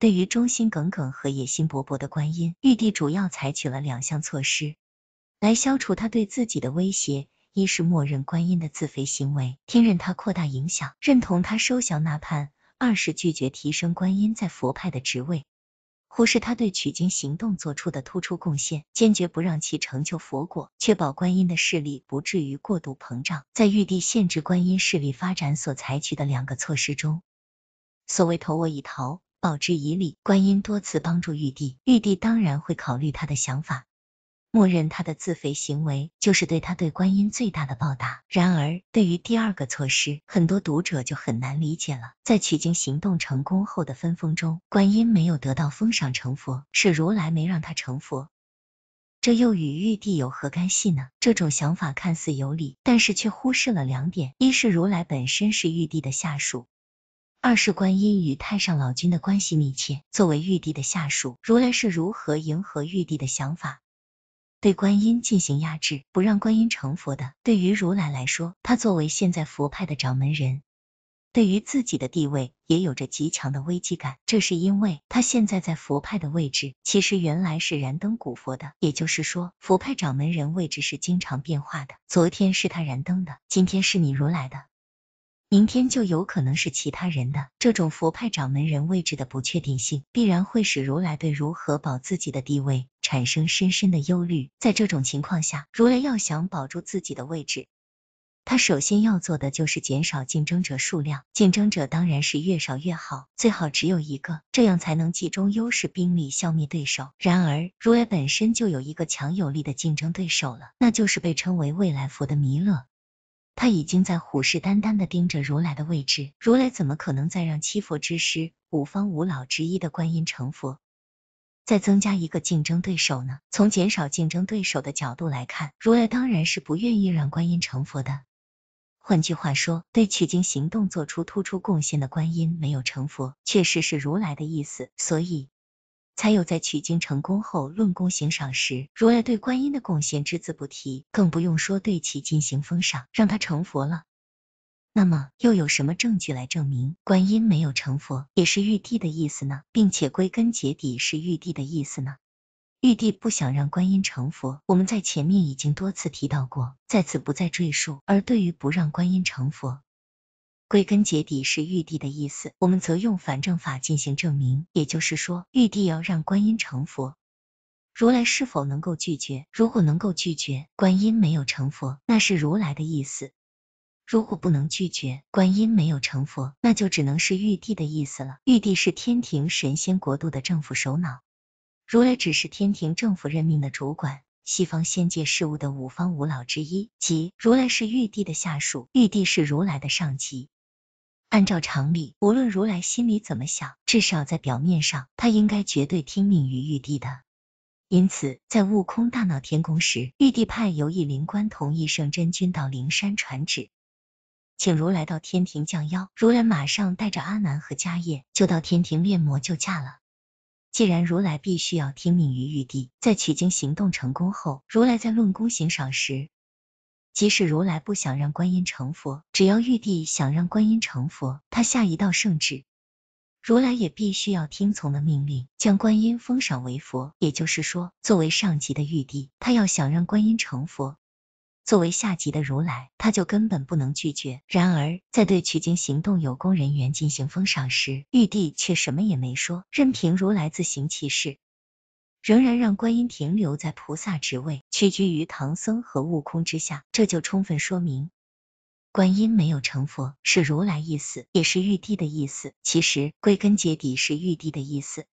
对于忠心耿耿和野心勃勃的观音，玉帝主要采取了两项措施来消除他对自己的威胁：一是默认观音的自肥行为，听任他扩大影响，认同他收降那叛；二是拒绝提升观音在佛派的职位，忽视他对取经行动做出的突出贡献，坚决不让其成就佛果，确保观音的势力不至于过度膨胀。在玉帝限制观音势力发展所采取的两个措施中，所谓“投我以桃”。报之以礼，观音多次帮助玉帝，玉帝当然会考虑他的想法，默认他的自肥行为就是对他对观音最大的报答。然而，对于第二个措施，很多读者就很难理解了。在取经行动成功后的分封中，观音没有得到封赏成佛，是如来没让他成佛，这又与玉帝有何干系呢？这种想法看似有理，但是却忽视了两点：一是如来本身是玉帝的下属。二是观音与太上老君的关系密切，作为玉帝的下属，如来是如何迎合玉帝的想法，对观音进行压制，不让观音成佛的？对于如来来说，他作为现在佛派的掌门人，对于自己的地位也有着极强的危机感，这是因为他现在在佛派的位置，其实原来是燃灯古佛的，也就是说，佛派掌门人位置是经常变化的，昨天是他燃灯的，今天是你如来的。明天就有可能是其他人的，这种佛派掌门人位置的不确定性，必然会使如来对如何保自己的地位产生深深的忧虑。在这种情况下，如来要想保住自己的位置，他首先要做的就是减少竞争者数量，竞争者当然是越少越好，最好只有一个，这样才能集中优势兵力消灭对手。然而，如来本身就有一个强有力的竞争对手了，那就是被称为未来佛的弥勒。他已经在虎视眈眈的盯着如来的位置，如来怎么可能再让七佛之师、五方五老之一的观音成佛，再增加一个竞争对手呢？从减少竞争对手的角度来看，如来当然是不愿意让观音成佛的。换句话说，对取经行动做出突出贡献的观音没有成佛，确实是如来的意思。所以。才有在取经成功后论功行赏时，如来对观音的贡献只字不提，更不用说对其进行封赏，让他成佛了。那么，又有什么证据来证明观音没有成佛，也是玉帝的意思呢？并且归根结底是玉帝的意思呢？玉帝不想让观音成佛，我们在前面已经多次提到过，在此不再赘述。而对于不让观音成佛。归根结底是玉帝的意思，我们则用反证法进行证明。也就是说，玉帝要让观音成佛，如来是否能够拒绝？如果能够拒绝，观音没有成佛，那是如来的意思；如果不能拒绝，观音没有成佛，那就只能是玉帝的意思了。玉帝是天庭神仙国度的政府首脑，如来只是天庭政府任命的主管，西方仙界事务的五方五老之一，即如来是玉帝的下属，玉帝是如来的上级。按照常理，无论如来心里怎么想，至少在表面上，他应该绝对听命于玉帝的。因此，在悟空大闹天宫时，玉帝派游奕灵官同一圣真君到灵山传旨，请如来到天庭降妖。如来马上带着阿难和迦叶，就到天庭炼魔救驾了。既然如来必须要听命于玉帝，在取经行动成功后，如来在论功行赏时。即使如来不想让观音成佛，只要玉帝想让观音成佛，他下一道圣旨，如来也必须要听从的命令，将观音封赏为佛。也就是说，作为上级的玉帝，他要想让观音成佛，作为下级的如来，他就根本不能拒绝。然而，在对取经行动有功人员进行封赏时，玉帝却什么也没说，任凭如来自行其事。仍然让观音停留在菩萨职位，屈居于唐僧和悟空之下，这就充分说明观音没有成佛，是如来意思，也是玉帝的意思。其实归根结底是玉帝的意思。